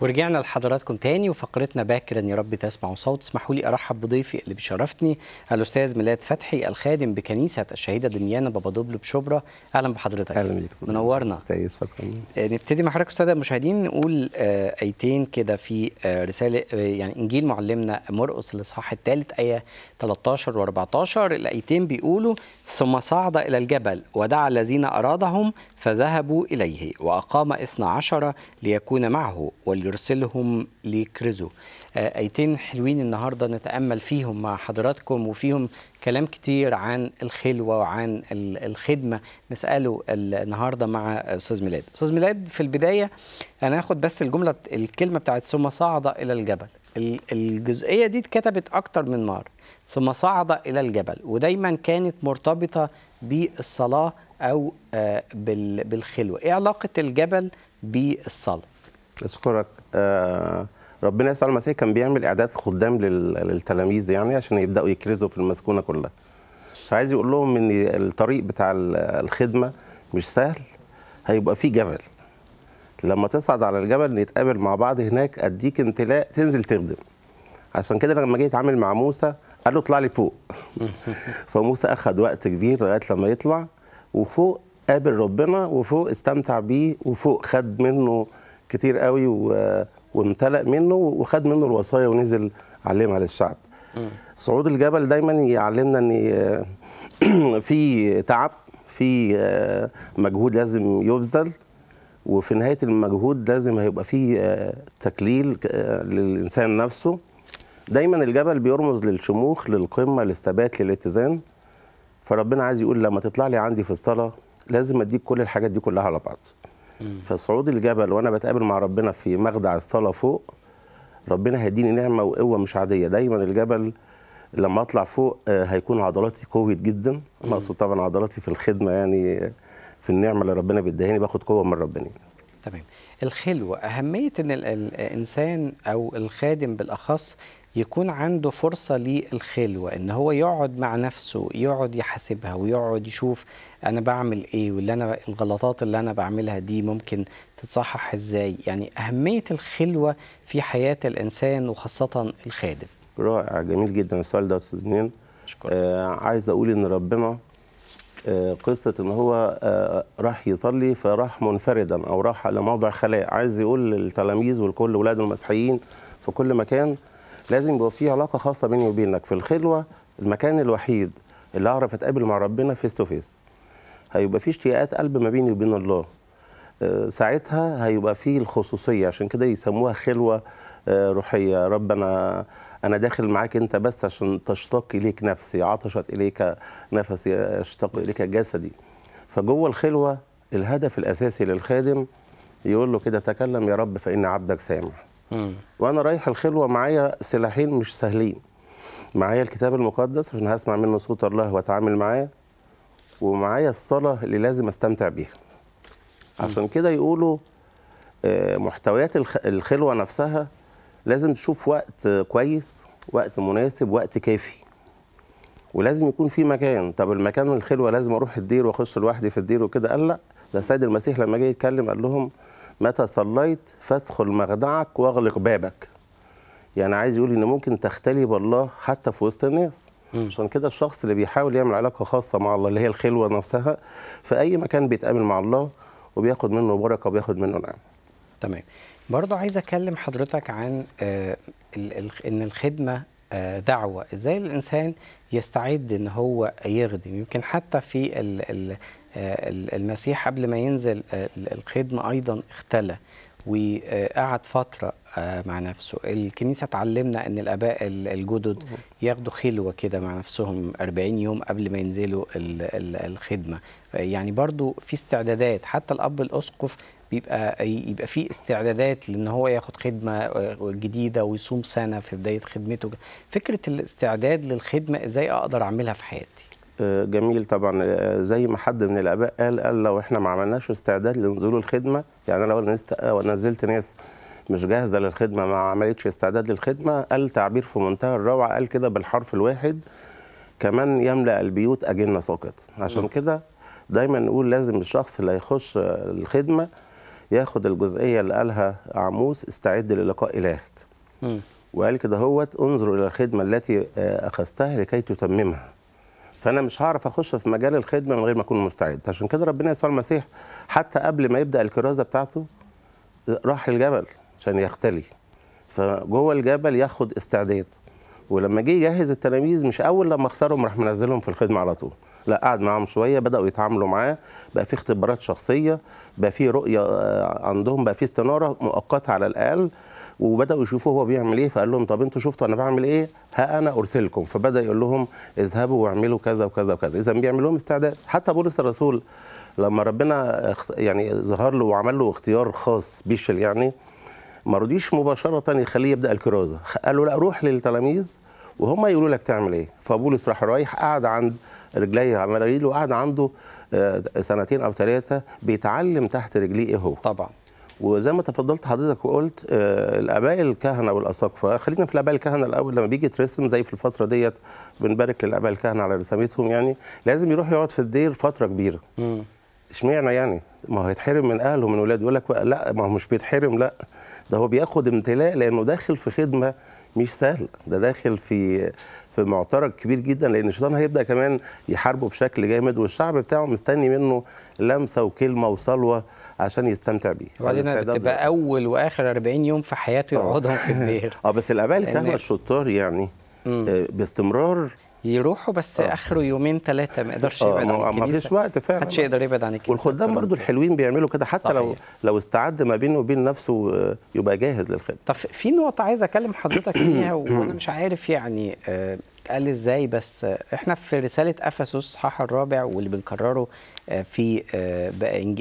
ورجعنا لحضراتكم تاني وفقرتنا باكرا يا رب تسمعوا صوت اسمحوا لي ارحب بضيفي اللي بيشرفني الاستاذ ميلاد فتحي الخادم بكنيسه الشهيده دميانا بابادوبل بشبرا اهلا بحضرتك اهلا بيك منورنا آه، نبتدي مع حضرتك استاذ المشاهدين نقول آه، ايتين كده في آه، رساله يعني انجيل معلمنا مرقس الاصحاح الثالث ايه 13 و14 الايتين بيقولوا ثم صعد الى الجبل ودعا الذين ارادهم فذهبوا اليه واقام اثنا عشر ليكون معه ولي يرسلهم لكريزو آه، آيتين حلوين النهارده نتأمل فيهم مع حضراتكم وفيهم كلام كتير عن الخلوة وعن الخدمة نسأله النهاردة مع أستاذ ميلاد أستاذ ميلاد في البداية هناخد بس الجملة الكلمة بتاعت ثم صعد إلى الجبل الجزئية دي اتكتبت أكتر من مرة ثم صعد إلى الجبل ودايما كانت مرتبطة بالصلاة أو آه، بالخلوة إيه علاقة الجبل بالصلاة اشكرك آه، ربنا يسوع المسيح كان بيعمل اعداد خدام للتلاميذ يعني عشان يبداوا يكرزوا في المسكونه كلها فعايز يقول لهم ان الطريق بتاع الخدمه مش سهل هيبقى فيه جبل لما تصعد على الجبل نتقابل مع بعض هناك اديك امتلاء تنزل تخدم عشان كده لما جه يتعامل مع موسى قال له اطلع لي فوق فموسى اخذ وقت كبير لغايه لما يطلع وفوق قابل ربنا وفوق استمتع بيه وفوق خد منه كتير قوي وامتلأ منه وخد منه الوصايا ونزل علمها للشعب صعود الجبل دايما يعلمنا ان في تعب في آه، مجهود لازم يبذل وفي نهايه المجهود لازم هيبقى في آه، تكليل آه، للانسان نفسه دايما الجبل بيرمز للشموخ للقمه للثبات للاتزان فربنا عايز يقول لما تطلع لي عندي في الصلاه لازم اديك كل الحاجات دي كلها على بعض فصعود الجبل وانا بتقابل مع ربنا في مخدع الصلاه فوق ربنا هيديني نعمه وقوه مش عاديه دايما الجبل لما اطلع فوق آه، هيكون عضلاتي قوية جدا اقصد طبعا عضلاتي في الخدمه يعني في النعمه اللي ربنا بيديهاني باخد قوه من ربنا تمام الخلوه اهميه ان الانسان او الخادم بالاخص يكون عنده فرصة للخلوة إن هو يقعد مع نفسه يقعد يحاسبها ويقعد يشوف أنا بعمل إيه واللي أنا الغلطات اللي أنا بعملها دي ممكن تتصحح إزاي يعني أهمية الخلوة في حياة الإنسان وخاصة الخادم رائع جميل جدا السؤال ده أستاذ نيل آه عايز أقول إن ربنا آه قصة إن هو آه راح يصلي فراح منفردا أو راح على موضع خلاء عايز يقول للتلاميذ ولكل ولاده المسيحيين في كل مكان لازم يبقى في علاقه خاصه بيني وبينك في الخلوه المكان الوحيد اللي اعرف اتقابل مع ربنا فيس تو فيس هيبقى في اشتياقات قلب ما بيني وبين الله آه، ساعتها هيبقى في الخصوصيه عشان كده يسموها خلوه آه، روحيه رب انا انا داخل معاك انت بس عشان تشتاق اليك نفسي عطشت اليك نفسي اشتاق اليك جسدي فجوه الخلوه الهدف الاساسي للخادم يقول له كده تكلم يا رب فان عبدك سامع وانا رايح الخلوه معايا سلاحين مش سهلين معايا الكتاب المقدس عشان هسمع منه صوت الله واتعامل معاه ومعايا الصلاه اللي لازم استمتع بيها عشان كده يقولوا آه، محتويات الخلوه نفسها لازم تشوف وقت كويس وقت مناسب وقت كافي ولازم يكون في مكان طب المكان الخلوه لازم اروح الدير واخش لوحدي في الدير وكده قال لا ده سيد المسيح لما جه يتكلم قال لهم متى صليت فادخل مخدعك واغلق بابك يعني عايز يقول ان ممكن تختلي بالله حتى في وسط الناس عشان كده الشخص اللي بيحاول يعمل علاقه خاصه مع الله اللي هي الخلوه نفسها في اي مكان بيتقابل مع الله وبياخد منه بركه وبياخد منه نعمه تمام برضه عايز اكلم حضرتك عن آه، ان الخدمه آه، دعوة ازاي الانسان يستعد ان هو يخدم يمكن حتى في آه، المسيح قبل ما ينزل آه، الخدمة ايضا اختلى وقعد فترة آه، مع نفسه الكنيسة تعلمنا أن الآباء الجدد ياخدوا خلوة كده مع نفسهم 40 يوم قبل ما ينزلوا الخدمة يعني برضو في استعدادات حتى الأب الأسقف بيبقى يبقى في استعدادات لان هو ياخد خدمه آه، جديده ويصوم سنه في بدايه خدمته فكره الاستعداد للخدمه ازاي اقدر اعملها في حياتي جميل طبعا آه، زي ما حد من الاباء قال قال لو احنا ما عملناش استعداد لنزول الخدمه يعني انا لو آه، نزلت ناس مش جاهزه للخدمه ما عملتش استعداد للخدمه قال تعبير في منتهى الروعه قال كده بالحرف الواحد كمان يملا البيوت اجنه ساقط عشان كده دايما نقول لازم الشخص اللي هيخش الخدمه ياخد الجزئيه اللي قالها عموس استعد للقاء الهك وقال كده هوت انظر الى الخدمه التي آه، اخذتها لكي تتممها فانا مش هعرف اخش في مجال الخدمه من غير ما اكون مستعد عشان كده ربنا يسوع المسيح حتى قبل ما يبدا الكرازه بتاعته راح الجبل عشان يختلي فجوه الجبل ياخد استعداد ولما جه يجهز التلاميذ مش اول لما اختارهم راح منزلهم في الخدمه على طول لا قعد معاهم شويه بداوا يتعاملوا معاه بقى في اختبارات شخصيه بقى في رؤيه آه، عندهم بقى في استناره مؤقته على الاقل وبداوا يشوفوه هو بيعمل ايه فقال لهم طب انتوا شفتوا انا بعمل ايه ها انا ارسلكم فبدا يقول لهم اذهبوا واعملوا كذا وكذا وكذا اذا بيعمل لهم استعداد حتى بولس الرسول لما ربنا يعني ظهر له وعمل له اختيار خاص بيشل يعني ما رضيش مباشره يخليه يبدا الكرازه قال له لا روح للتلاميذ وهم يقولوا لك تعمل ايه فبولس راح رايح قعد عند رجليه عمال قعد عنده آه، سنتين او ثلاثه بيتعلم تحت رجليه ايه هو طبعا وزي ما تفضلت حضرتك وقلت آه، الاباء الكهنه والاساقفه خلينا في الاباء الكهنه الاول لما بيجي ترسم زي في الفتره ديت بنبارك للاباء الكهنه على رسامتهم يعني لازم يروح يقعد في الدير فتره كبيره اشمعنى يعني ما هو هيتحرم من اهله من ولاده يقول لك لا ما هو مش بيتحرم لا ده هو بياخد امتلاء لانه داخل في خدمه مش سهل ده داخل في في معترك كبير جدا لان الشيطان هيبدا كمان يحاربه بشكل جامد والشعب بتاعه مستني منه لمسه وكلمه وصلوه عشان يستمتع بيه وبعدين بتبقى اول واخر 40 يوم في حياته آه. يقعدهم في الدير اه بس الاباء الكهنه الشطار يعني آه، باستمرار يروحوا بس آه. اخره يومين ثلاثه ما يقدرش آه، يبعد عن الكنيسه ما فيش وقت فعلا محدش يقدر يبعد عن الكنيسه والخدام برضو الحلوين بيعملوا كده حتى صحيح. لو لو استعد ما بينه وبين نفسه يبقى جاهز للخدمه طب في نقطه عايز اكلم حضرتك فيها وانا مش عارف يعني آه بتتقال ازاي بس احنا في رساله افسس الصحاح الرابع واللي بنكرره آه، في آه،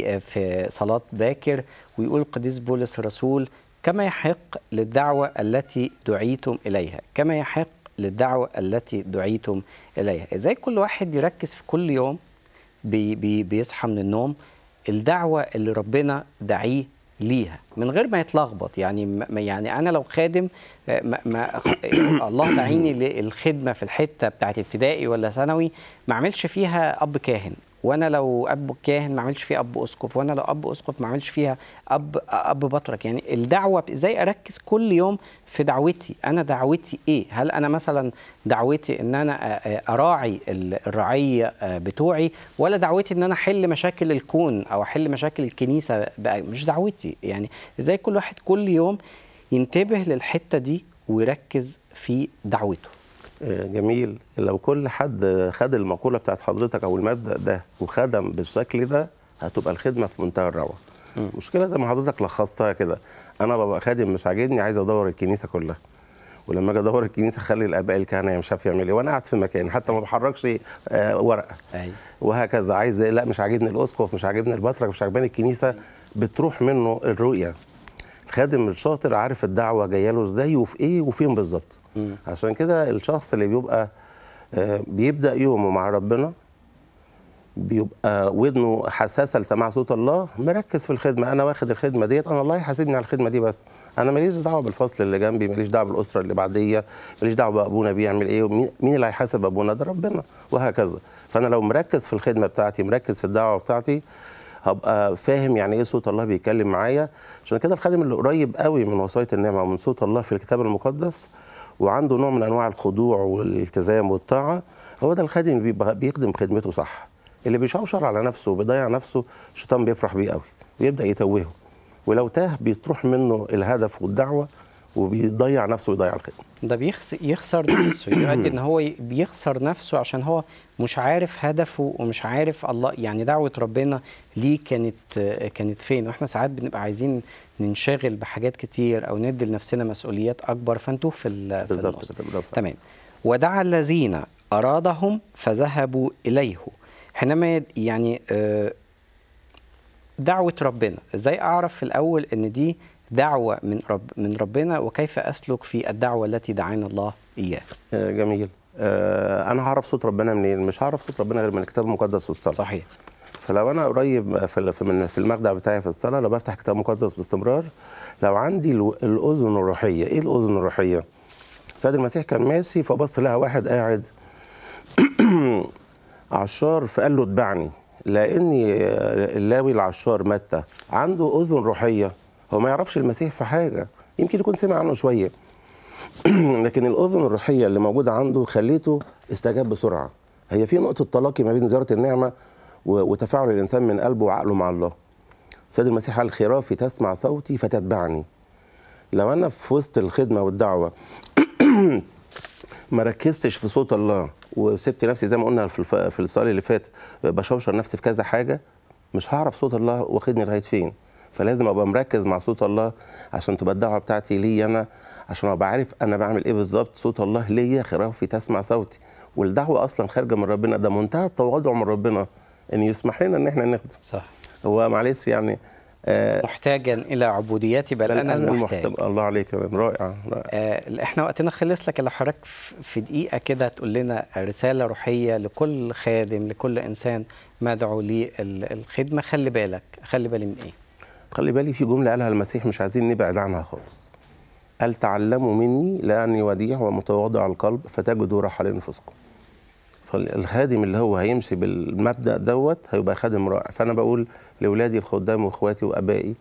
آه، في صلاه باكر ويقول قديس بولس الرسول كما يحق للدعوه التي دعيتم اليها كما يحق للدعوه التي دعيتم اليها ازاي كل واحد يركز في كل يوم بي بي بيصحى من النوم الدعوه اللي ربنا دعيه ليها من غير ما يتلخبط يعني ما يعني انا لو خادم ما, آه، ما يعني الله دعيني للخدمه في الحته بتاعت ابتدائي ولا ثانوي ما اعملش فيها اب كاهن وانا لو اب كاهن ما عملش فيه اب اسقف وانا لو اب اسقف ما عملش فيها اب اب بطرك يعني الدعوه ازاي اركز كل يوم في دعوتي انا دعوتي ايه هل انا مثلا دعوتي ان انا اراعي الرعيه آه، بتوعي ولا دعوتي ان انا احل مشاكل الكون او احل مشاكل الكنيسه بقى مش دعوتي يعني ازاي كل واحد كل يوم ينتبه للحته دي ويركز في دعوته جميل لو كل حد خد المقوله بتاعت حضرتك او المبدا ده وخدم بالشكل ده هتبقى الخدمه في منتهى الروعه المشكله زي ما حضرتك لخصتها كده انا ببقى خادم مش عاجبني عايز ادور الكنيسه كلها ولما اجي ادور الكنيسه اخلي الاباء الكهنه مش عارف يعمل ايه وانا قاعد في مكان حتى ما بحركش آه، ورقه أي. أيوة. وهكذا عايز إيه؟ لا مش عاجبني الاسقف مش عاجبني البطرك مش عاجباني الكنيسه بتروح منه الرؤيه الخادم الشاطر عارف الدعوه جايه له ازاي وفي ايه وفين بالظبط عشان كده الشخص اللي بيبقى آه، بيبدا يومه مع ربنا بيبقى ودنه حساسه لسماع صوت الله مركز في الخدمه انا واخد الخدمه ديت انا الله يحاسبني على الخدمه دي بس انا ماليش دعوه بالفصل اللي جنبي ماليش دعوه بالاسره اللي بعديه ماليش دعوه بابونا بيعمل ايه ومين مين اللي هيحاسب ابونا ده ربنا وهكذا فانا لو مركز في الخدمه بتاعتي مركز في الدعوه بتاعتي هبقى فاهم يعني ايه صوت الله بيتكلم معايا عشان كده الخادم اللي قريب قوي من وصايه النعمه ومن صوت الله في الكتاب المقدس وعنده نوع من انواع الخضوع والالتزام والطاعه هو ده الخادم اللي بيخدم خدمته صح اللي بيشوشر على نفسه وبيضيع نفسه الشيطان بيفرح بيه قوي ويبدا يتوهه ولو تاه بيتروح منه الهدف والدعوه وبيضيع نفسه ويضيع الخدمه ده بيخسر يخسر نفسه يؤدي ان هو بيخسر نفسه عشان هو مش عارف هدفه ومش عارف الله يعني دعوه ربنا ليه كانت كانت فين واحنا ساعات بنبقى عايزين ننشغل بحاجات كتير او ندي لنفسنا مسؤوليات اكبر فنتوه في ال في تمام ودعا الذين ارادهم فذهبوا اليه حينما يعني آه دعوه ربنا ازاي اعرف في الاول ان دي دعوه من رب من ربنا وكيف اسلك في الدعوه التي دعانا الله اياها آه، جميل آه، انا هعرف صوت ربنا منين مش هعرف صوت ربنا غير من الكتاب المقدس والصلاه صحيح فلو انا قريب في من في المخدع بتاعي في الصلاه لو بفتح كتاب مقدس باستمرار لو عندي الاذن الروحيه ايه الاذن الروحيه سيد المسيح كان ماشي فبص لها واحد قاعد عشار فقال له اتبعني لأن اللاوي العشار متى عنده أذن روحية هو ما يعرفش المسيح في حاجة يمكن يكون سمع عنه شوية لكن الأذن الروحية اللي موجودة عنده خليته استجاب بسرعة هي في نقطة تلاقي ما بين زيارة النعمة وتفاعل الإنسان من قلبه وعقله مع الله سيد المسيح قال خرافي تسمع صوتي فتتبعني لو أنا في وسط الخدمة والدعوة ما ركزتش في صوت الله وسبت نفسي زي ما قلنا في في السؤال اللي فات بشوشر نفسي في كذا حاجه مش هعرف صوت الله واخدني لغايه فين فلازم ابقى مركز مع صوت الله عشان تبقى الدعوه بتاعتي ليا انا عشان ابقى عارف انا بعمل ايه بالظبط صوت الله ليا خرافي تسمع صوتي والدعوه اصلا خارجه من ربنا ده منتهى التواضع من ربنا ان يسمح لنا ان احنا نخدم صح هو معلش يعني آه، محتاجا الى عبوديتي بل, بل انا المحتاج الله عليك رائع رائع آه، احنا وقتنا خلص لك لو حضرتك في دقيقه كده تقول لنا رساله روحيه لكل خادم لكل انسان مدعو للخدمه خلي بالك خلي بالي من ايه؟ خلي بالي في جمله قالها المسيح مش عايزين نبعد عنها خالص قال تعلموا مني لاني وديع ومتواضع القلب فتجدوا راحه لانفسكم فالخادم اللي هو هيمشي بالمبدا دوت هيبقى خادم رائع فانا بقول لاولادي الخدام واخواتي وابائي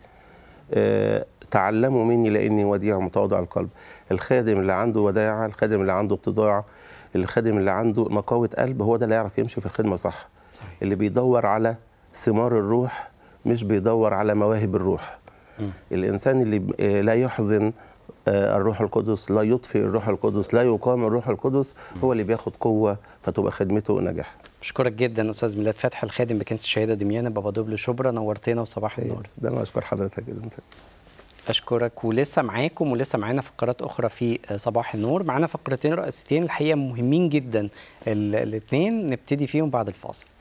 أه تعلموا مني لاني وديع متواضع القلب الخادم اللي عنده وداعه الخادم اللي عنده اتضاع الخادم اللي عنده نقاوه قلب هو ده اللي يعرف يمشي في الخدمه صح صحيح. اللي بيدور على ثمار الروح مش بيدور على مواهب الروح م. الانسان اللي آه، لا يحزن آه، الروح القدس لا يطفي الروح القدس لا يقام الروح القدس هو اللي بياخد قوة فتبقى خدمته نجاح بشكرك جدا استاذ ميلاد فتحي الخادم بكنيسه الشهيده دميانه بابا دبل شبرا نورتنا وصباح النور ده انا اشكر حضرتك جدا اشكرك ولسه معاكم ولسه معانا فقرات اخرى في آه، صباح النور معانا فقرتين رئيسيتين الحقيقه مهمين جدا الاثنين نبتدي فيهم بعد الفاصل